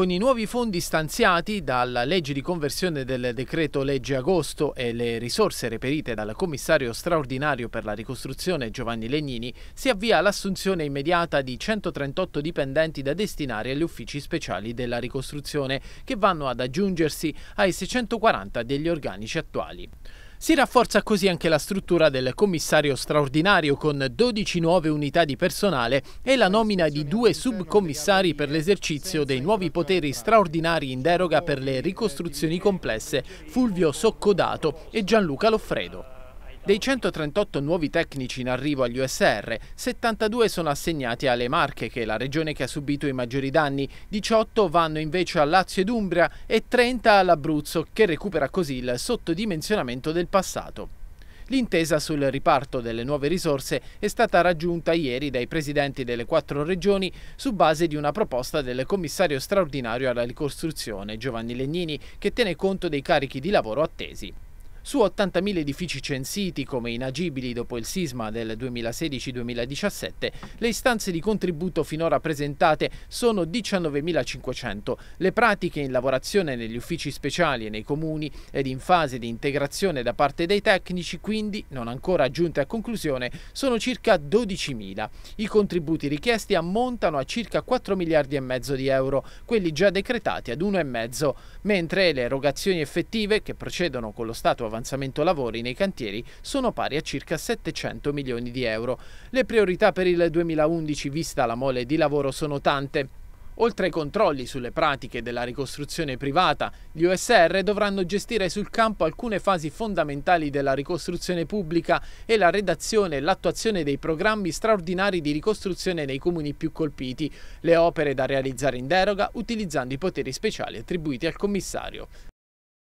con i nuovi fondi stanziati dalla legge di conversione del decreto legge agosto e le risorse reperite dal commissario straordinario per la ricostruzione Giovanni Legnini, si avvia l'assunzione immediata di 138 dipendenti da destinare agli uffici speciali della ricostruzione, che vanno ad aggiungersi ai 640 degli organici attuali. Si rafforza così anche la struttura del commissario straordinario con 12 nuove unità di personale e la nomina di due subcommissari per l'esercizio dei nuovi poteri straordinari in deroga per le ricostruzioni complesse Fulvio Soccodato e Gianluca Loffredo. Dei 138 nuovi tecnici in arrivo agli USR, 72 sono assegnati alle Marche, che è la regione che ha subito i maggiori danni, 18 vanno invece a Lazio ed Umbria e 30 all'Abruzzo, che recupera così il sottodimensionamento del passato. L'intesa sul riparto delle nuove risorse è stata raggiunta ieri dai presidenti delle quattro regioni su base di una proposta del commissario straordinario alla ricostruzione Giovanni Legnini che tiene conto dei carichi di lavoro attesi. Su 80.000 edifici censiti come inagibili dopo il sisma del 2016-2017, le istanze di contributo finora presentate sono 19.500. Le pratiche in lavorazione negli uffici speciali e nei comuni ed in fase di integrazione da parte dei tecnici, quindi non ancora giunte a conclusione, sono circa 12.000. I contributi richiesti ammontano a circa 4 miliardi e mezzo di euro, quelli già decretati ad 1,5, mentre le erogazioni effettive, che procedono con lo Stato avanzato, avanzamento lavori nei cantieri sono pari a circa 700 milioni di euro. Le priorità per il 2011 vista la mole di lavoro sono tante. Oltre ai controlli sulle pratiche della ricostruzione privata, gli OSR dovranno gestire sul campo alcune fasi fondamentali della ricostruzione pubblica e la redazione e l'attuazione dei programmi straordinari di ricostruzione nei comuni più colpiti, le opere da realizzare in deroga utilizzando i poteri speciali attribuiti al commissario.